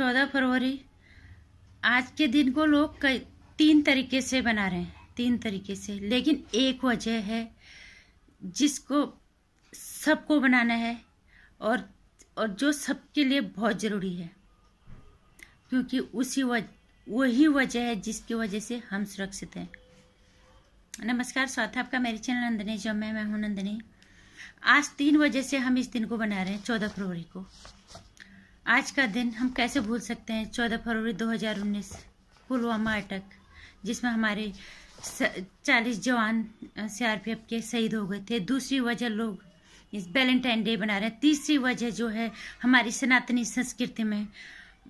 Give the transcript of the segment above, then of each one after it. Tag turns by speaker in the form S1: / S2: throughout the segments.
S1: चौदह फरवरी आज के दिन को लोग कई तीन तरीके से बना रहे हैं तीन तरीके से लेकिन एक वजह है जिसको सबको बनाना है और और जो सबके लिए बहुत ज़रूरी है क्योंकि उसी वजह वही वजह है जिसकी वजह से हम सुरक्षित हैं नमस्कार स्वागत है आपका मेरे चैनल नंदनी जो मैं मैं हूँ नंदनी आज तीन वजह से हम इस दिन को बना रहे हैं चौदह फरवरी को आज का दिन हम कैसे भूल सकते हैं चौदह फरवरी 2019 पुलवामा अटैक जिसमें हमारे चालीस जवान सीआरपीएफ के शहीद हो गए थे दूसरी वजह लोग इस वैलेंटाइन डे बना रहे हैं तीसरी वजह जो है हमारी सनातनी संस्कृति में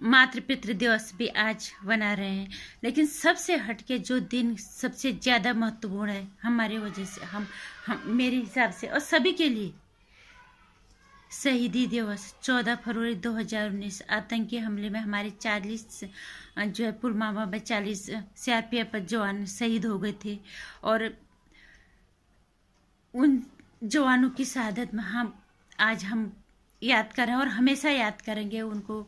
S1: मातृ पितृ दिवस भी आज बना रहे हैं लेकिन सबसे हटके जो दिन सबसे ज़्यादा महत्वपूर्ण है हमारे वजह से हम, हम मेरे हिसाब से और सभी के लिए शहीदी दिवस 14 फरवरी 2019 आतंकी हमले में हमारे 40 जो है पुलवामा में चालीस सीआरपीएफ जवान शहीद हो गए थे और उन जवानों की शहादत में हम आज हम याद करें और हमेशा याद करेंगे उनको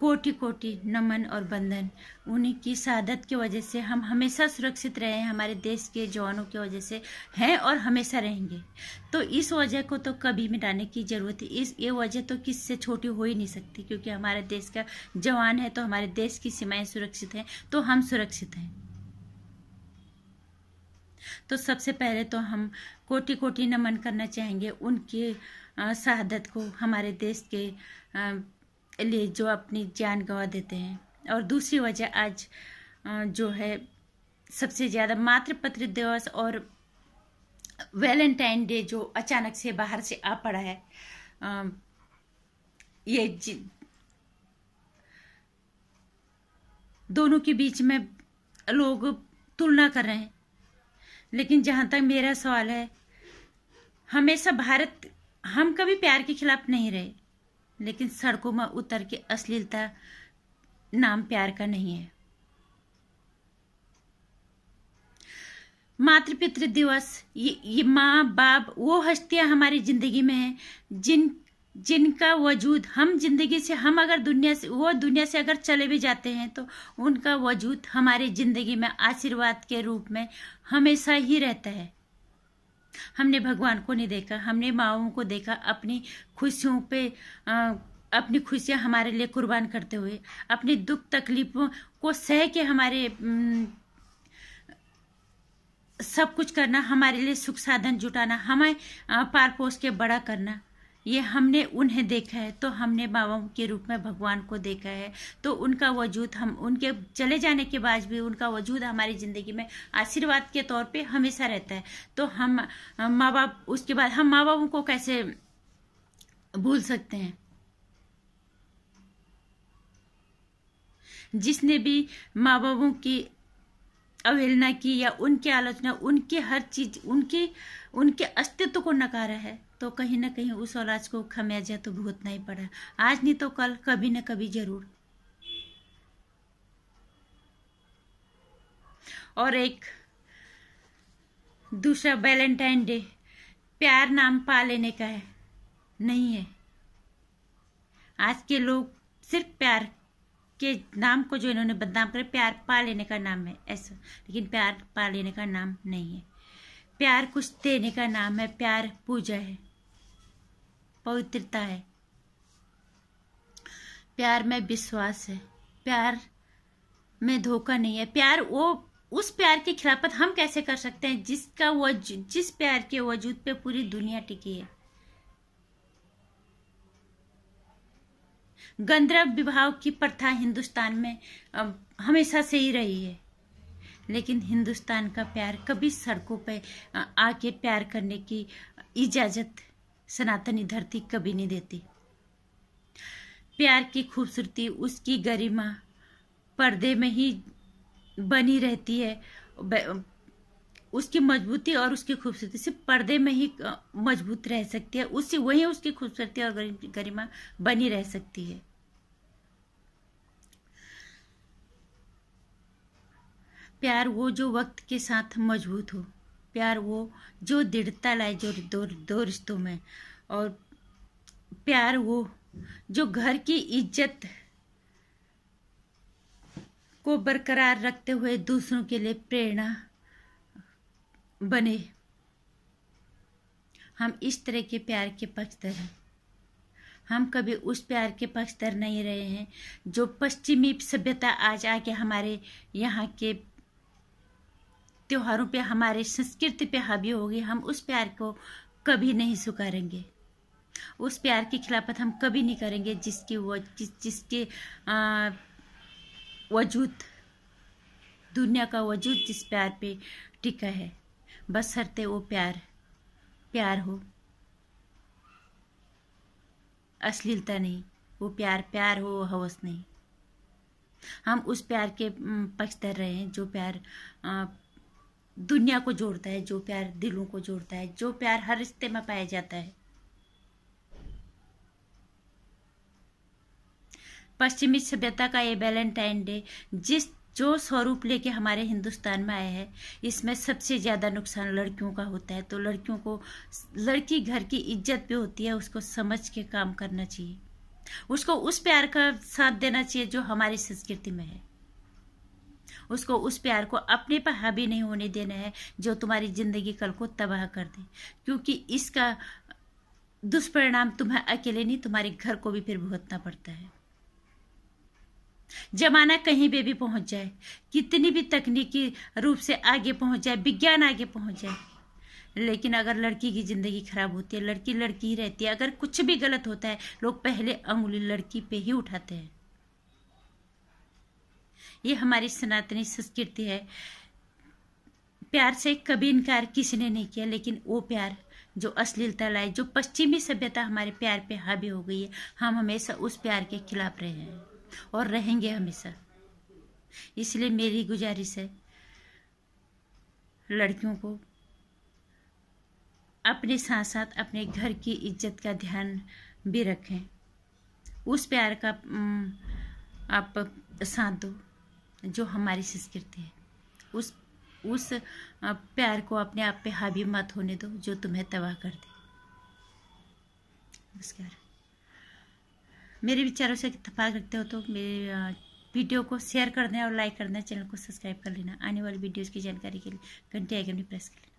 S1: कोटि कोटि नमन और बंधन उन्हीं की शहादत की वजह से हम हमेशा सुरक्षित रहे हैं हमारे देश के जवानों की वजह से हैं और हमेशा रहेंगे तो इस वजह को तो कभी मिटाने की ज़रूरत है इस ये वजह तो किस से छोटी हो ही नहीं सकती क्योंकि हमारे देश का जवान है तो हमारे देश की सीमाएं सुरक्षित हैं तो हम सुरक्षित हैं तो सबसे पहले तो हम कोटि कोटि नमन करना चाहेंगे उनके शहादत को हमारे देश के लिए जो अपनी जान गंवा देते हैं और दूसरी वजह आज जो है सबसे ज़्यादा मातृपत्र दिवस और वैलेंटाइन डे जो अचानक से बाहर से आ पड़ा है ये दोनों के बीच में लोग तुलना कर रहे हैं लेकिन जहां तक मेरा सवाल है हमेशा भारत हम कभी प्यार के खिलाफ नहीं रहे लेकिन सड़कों में उतर के अश्लीलता नाम प्यार का नहीं है मातृ पितृ दिवस ये, ये माँ बाप वो हस्तियां हमारी जिंदगी में हैं जिन जिनका वजूद हम जिंदगी से हम अगर दुनिया से वो दुनिया से अगर चले भी जाते हैं तो उनका वजूद हमारी जिंदगी में आशीर्वाद के रूप में हमेशा ही रहता है हमने भगवान को नहीं देखा हमने माओं को देखा अपनी खुशियों पे आ, अपनी खुशियाँ हमारे लिए कुर्बान करते हुए अपनी दुख तकलीफों को सह के हमारे सब कुछ करना हमारे लिए सुख साधन जुटाना हमें पार पोस के बड़ा करना ये हमने उन्हें देखा है तो हमने बाबा के रूप में भगवान को देखा है तो उनका वजूद हम उनके चले जाने के बाद भी उनका वजूद हमारी ज़िंदगी में आशीर्वाद के तौर पे हमेशा रहता है तो हम माँ बाप उसके बाद हम माँ बापों को कैसे भूल सकते हैं जिसने भी माँ बापों की अवहेलना की या उनकी आलोचना उनके हर चीज उनके उनके अस्तित्व को नकारा है तो कहीं ना कहीं उस औलाज को खमियाजा तो भुगतना ही पड़ा आज नहीं तो कल कभी ना कभी जरूर और एक दूसरा वैलेंटाइन डे प्यार नाम पा लेने का है नहीं है आज के लोग सिर्फ प्यार के नाम को जो इन्होंने बदनाम करे प्यार पा लेने का नाम है ऐसा लेकिन प्यार पा लेने का नाम नहीं है प्यार कुछ देने का नाम है प्यार पूजा है पवित्रता है प्यार में विश्वास है प्यार में धोखा नहीं है प्यार वो उस प्यार की खिलाफत हम कैसे कर सकते हैं जिसका वजू जिस प्यार के वजूद पे पूरी दुनिया टिकी है गंधर्व विवाह की प्रथा हिंदुस्तान में हमेशा से ही रही है लेकिन हिंदुस्तान का प्यार कभी सड़कों पर आके प्यार करने की इजाज़त सनातनी धरती कभी नहीं देती प्यार की खूबसूरती उसकी गरिमा पर्दे में ही बनी रहती है उसकी मजबूती और उसकी खूबसूरती सिर्फ पर्दे में ही मजबूत रह सकती है उससे वही उसकी खूबसूरती और गरिमा बनी रह सकती है प्यार वो जो वक्त के साथ मजबूत हो प्यार वो जो दृढ़ता लाए जो दो, दो रिश्तों में और प्यार वो जो घर की इज्जत को बरकरार रखते हुए दूसरों के लिए प्रेरणा बने हम इस तरह के प्यार के पक्षधर हैं हम कभी उस प्यार के पक्षधर नहीं रहे हैं जो पश्चिमी सभ्यता आज आके हमारे यहाँ के त्योहारों पे हमारे संस्कृति पे हावी होगी हम उस प्यार को कभी नहीं सुखारेंगे उस प्यार की खिलाफत हम कभी नहीं करेंगे जिसकी वो जिस, जिसके वजूद दुनिया का वजूद जिस प्यार पे टिका है बस हरते वो प्यार प्यार हो अश्लीलता नहीं वो प्यार प्यार हो हवस नहीं हम उस प्यार के पक्षधर रहे हैं जो प्यार दुनिया को जोड़ता है जो प्यार दिलों को जोड़ता है जो प्यार हर रिश्ते में पाया जाता है पश्चिमी सभ्यता का ये वैलेंटाइन डे जिस जो स्वरूप लेके हमारे हिंदुस्तान में आया है इसमें सबसे ज़्यादा नुकसान लड़कियों का होता है तो लड़कियों को लड़की घर की इज्जत भी होती है उसको समझ के काम करना चाहिए उसको उस प्यार का साथ देना चाहिए जो हमारी संस्कृति में है उसको उस प्यार को अपने पर हावी नहीं होने देना है जो तुम्हारी ज़िंदगी कल को तबाह कर दे क्योंकि इसका दुष्परिणाम तुम्हें अकेले नहीं तुम्हारे घर को भी फिर भुगतना पड़ता है जमाना कहीं पे भी पहुंच जाए कितनी भी तकनीकी रूप से आगे पहुंच जाए विज्ञान आगे पहुंच जाए लेकिन अगर लड़की की ज़िंदगी खराब होती है लड़की लड़की ही रहती है अगर कुछ भी गलत होता है लोग पहले अंगुली लड़की पे ही उठाते हैं ये हमारी सनातनी संस्कृति है प्यार से कभी इनकार किसी ने नहीं किया लेकिन वो प्यार जो अश्लीलता लाई जो पश्चिमी सभ्यता हमारे प्यार पे हावी हो गई है हम हमेशा उस प्यार के खिलाफ रहे हैं और रहेंगे हमेशा इसलिए मेरी गुजारिश है लड़कियों को अपने साथ साथ अपने घर की इज्जत का ध्यान भी रखें उस प्यार का आप साथ दो जो हमारी संस्कृति है उस उस प्यार को अपने आप पे हावी मत होने दो जो तुम्हें तबाह कर दे नमस्कार मेरे विचारों से इतफाक रखते हो तो मेरे वीडियो को शेयर कर देना और लाइक कर देना चैनल को सब्सक्राइब कर लेना आने वाली वीडियोज़ की जानकारी के लिए घंटे आइकन भी प्रेस कर लेना